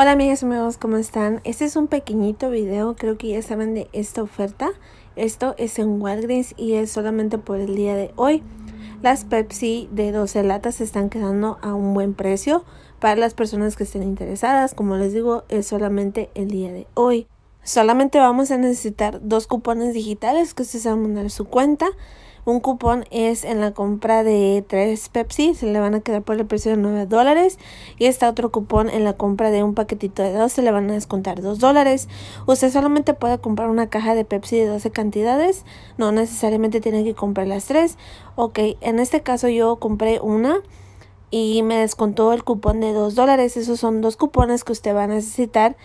Hola amigas y amigos, ¿cómo están? Este es un pequeñito video, creo que ya saben de esta oferta. Esto es en Walgreens y es solamente por el día de hoy. Las Pepsi de 12 latas están quedando a un buen precio para las personas que estén interesadas. Como les digo, es solamente el día de hoy. Solamente vamos a necesitar dos cupones digitales que ustedes van a mandar su cuenta un cupón es en la compra de tres Pepsi, se le van a quedar por el precio de 9 dólares. Y está otro cupón en la compra de un paquetito de dos, se le van a descontar 2 dólares. Usted solamente puede comprar una caja de Pepsi de 12 cantidades, no necesariamente tiene que comprar las tres. Ok, en este caso yo compré una y me descontó el cupón de 2 dólares. Esos son dos cupones que usted va a necesitar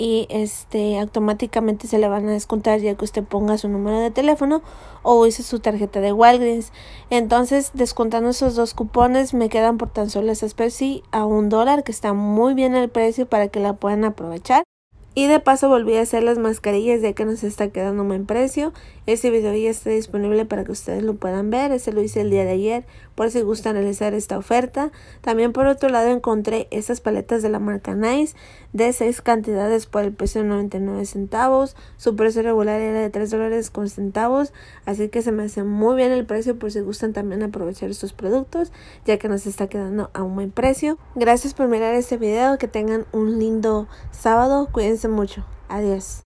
y este automáticamente se le van a descontar ya que usted ponga su número de teléfono o use su tarjeta de Walgreens. Entonces, descontando esos dos cupones, me quedan por tan solo esas Pepsi a un dólar, que está muy bien el precio para que la puedan aprovechar. Y de paso volví a hacer las mascarillas ya que nos está quedando un buen precio. Este video ya está disponible para que ustedes lo puedan ver. Este lo hice el día de ayer por si gustan realizar esta oferta. También por otro lado encontré estas paletas de la marca Nice de 6 cantidades por el precio de 99 centavos. Su precio regular era de 3 dólares con centavos. Así que se me hace muy bien el precio por si gustan también aprovechar estos productos ya que nos está quedando a un buen precio. Gracias por mirar este video. Que tengan un lindo sábado. Cuídense mucho. Adiós.